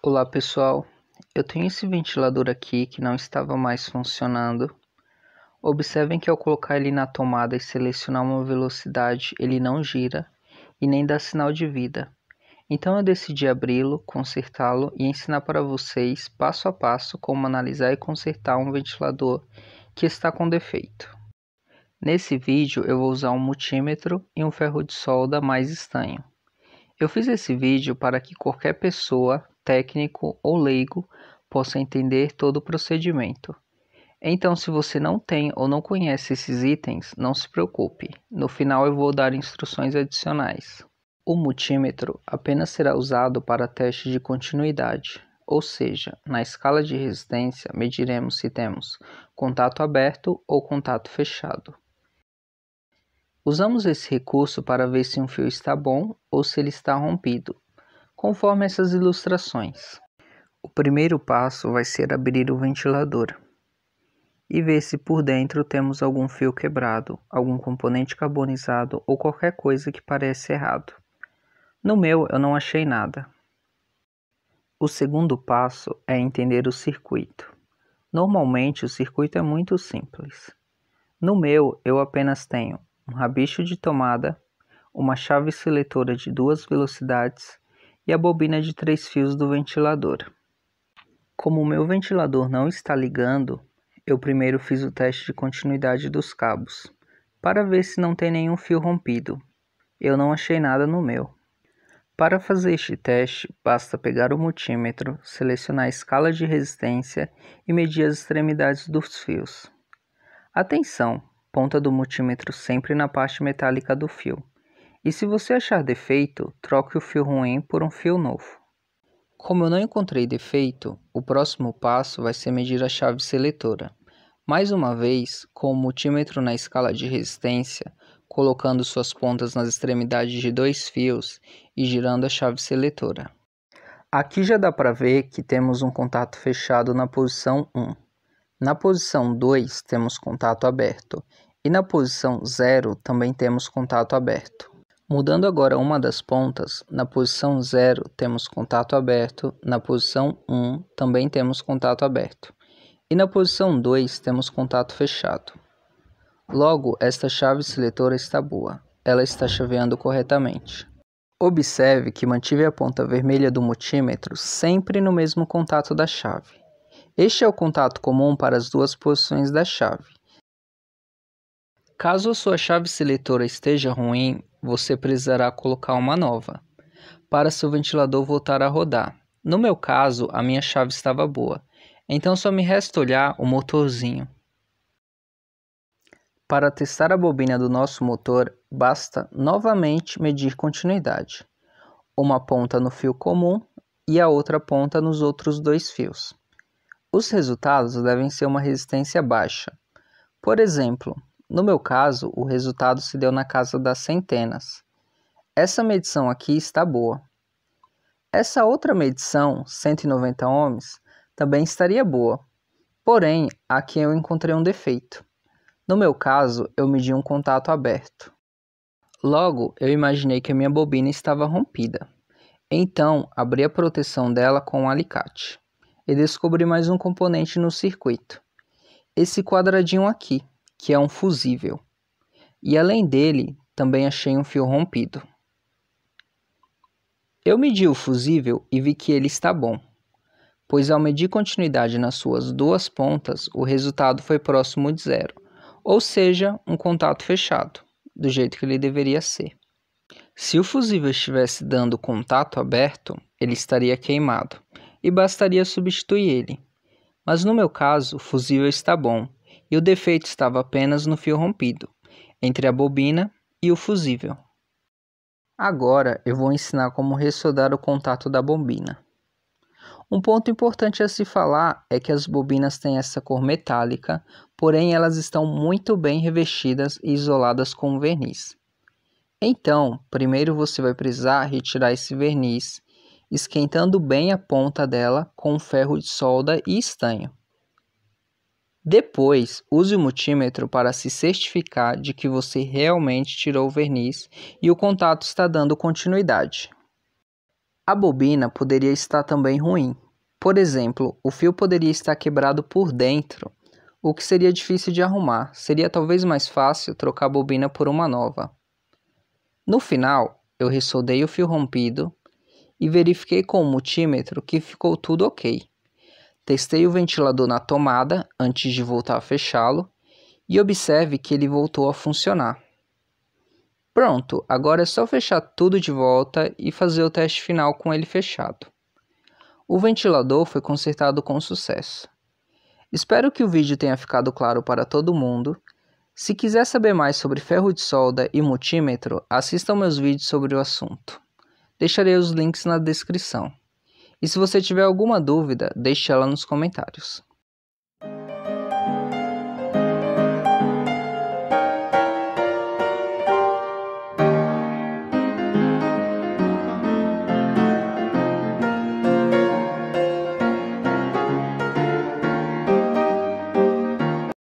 Olá pessoal, eu tenho esse ventilador aqui que não estava mais funcionando. Observem que ao colocar ele na tomada e selecionar uma velocidade, ele não gira e nem dá sinal de vida. Então eu decidi abri-lo, consertá-lo e ensinar para vocês passo a passo como analisar e consertar um ventilador que está com defeito. Nesse vídeo eu vou usar um multímetro e um ferro de solda mais estanho. Eu fiz esse vídeo para que qualquer pessoa técnico ou leigo possa entender todo o procedimento. Então, se você não tem ou não conhece esses itens, não se preocupe, no final eu vou dar instruções adicionais. O multímetro apenas será usado para teste de continuidade, ou seja, na escala de resistência mediremos se temos contato aberto ou contato fechado. Usamos esse recurso para ver se um fio está bom ou se ele está rompido, conforme essas ilustrações. O primeiro passo vai ser abrir o ventilador e ver se por dentro temos algum fio quebrado, algum componente carbonizado ou qualquer coisa que pareça errado. No meu eu não achei nada. O segundo passo é entender o circuito. Normalmente o circuito é muito simples. No meu eu apenas tenho um rabicho de tomada, uma chave seletora de duas velocidades e a bobina de três fios do ventilador. Como o meu ventilador não está ligando, eu primeiro fiz o teste de continuidade dos cabos, para ver se não tem nenhum fio rompido. Eu não achei nada no meu. Para fazer este teste, basta pegar o multímetro, selecionar a escala de resistência e medir as extremidades dos fios. Atenção, ponta do multímetro sempre na parte metálica do fio, e se você achar defeito, troque o fio ruim por um fio novo. Como eu não encontrei defeito, o próximo passo vai ser medir a chave seletora. Mais uma vez, com o multímetro na escala de resistência, colocando suas pontas nas extremidades de dois fios e girando a chave seletora. Aqui já dá para ver que temos um contato fechado na posição 1. Na posição 2 temos contato aberto e na posição 0 também temos contato aberto. Mudando agora uma das pontas, na posição 0 temos contato aberto, na posição 1 um, também temos contato aberto e na posição 2 temos contato fechado. Logo, esta chave seletora está boa, ela está chaveando corretamente. Observe que mantive a ponta vermelha do multímetro sempre no mesmo contato da chave. Este é o contato comum para as duas posições da chave. Caso a sua chave seletora esteja ruim, você precisará colocar uma nova para seu ventilador voltar a rodar. No meu caso, a minha chave estava boa, então só me resta olhar o motorzinho. Para testar a bobina do nosso motor, basta novamente medir continuidade. Uma ponta no fio comum e a outra ponta nos outros dois fios. Os resultados devem ser uma resistência baixa. Por exemplo, no meu caso, o resultado se deu na casa das centenas. Essa medição aqui está boa. Essa outra medição, 190 ohms, também estaria boa. Porém, aqui eu encontrei um defeito. No meu caso, eu medi um contato aberto. Logo, eu imaginei que a minha bobina estava rompida. Então, abri a proteção dela com um alicate e descobri mais um componente no circuito. Esse quadradinho aqui que é um fusível. E além dele, também achei um fio rompido. Eu medi o fusível e vi que ele está bom, pois ao medir continuidade nas suas duas pontas, o resultado foi próximo de zero, ou seja, um contato fechado, do jeito que ele deveria ser. Se o fusível estivesse dando contato aberto, ele estaria queimado e bastaria substituir ele. Mas no meu caso, o fusível está bom e o defeito estava apenas no fio rompido, entre a bobina e o fusível. Agora eu vou ensinar como ressoldar o contato da bobina. Um ponto importante a se falar é que as bobinas têm essa cor metálica, porém elas estão muito bem revestidas e isoladas com verniz. Então, primeiro você vai precisar retirar esse verniz, esquentando bem a ponta dela com ferro de solda e estanho. Depois, use o multímetro para se certificar de que você realmente tirou o verniz e o contato está dando continuidade. A bobina poderia estar também ruim. Por exemplo, o fio poderia estar quebrado por dentro, o que seria difícil de arrumar. Seria talvez mais fácil trocar a bobina por uma nova. No final, eu ressoldei o fio rompido e verifiquei com o multímetro que ficou tudo ok. Testei o ventilador na tomada antes de voltar a fechá-lo e observe que ele voltou a funcionar. Pronto, agora é só fechar tudo de volta e fazer o teste final com ele fechado. O ventilador foi consertado com sucesso. Espero que o vídeo tenha ficado claro para todo mundo. Se quiser saber mais sobre ferro de solda e multímetro, assista meus vídeos sobre o assunto. Deixarei os links na descrição. E se você tiver alguma dúvida, deixe ela nos comentários.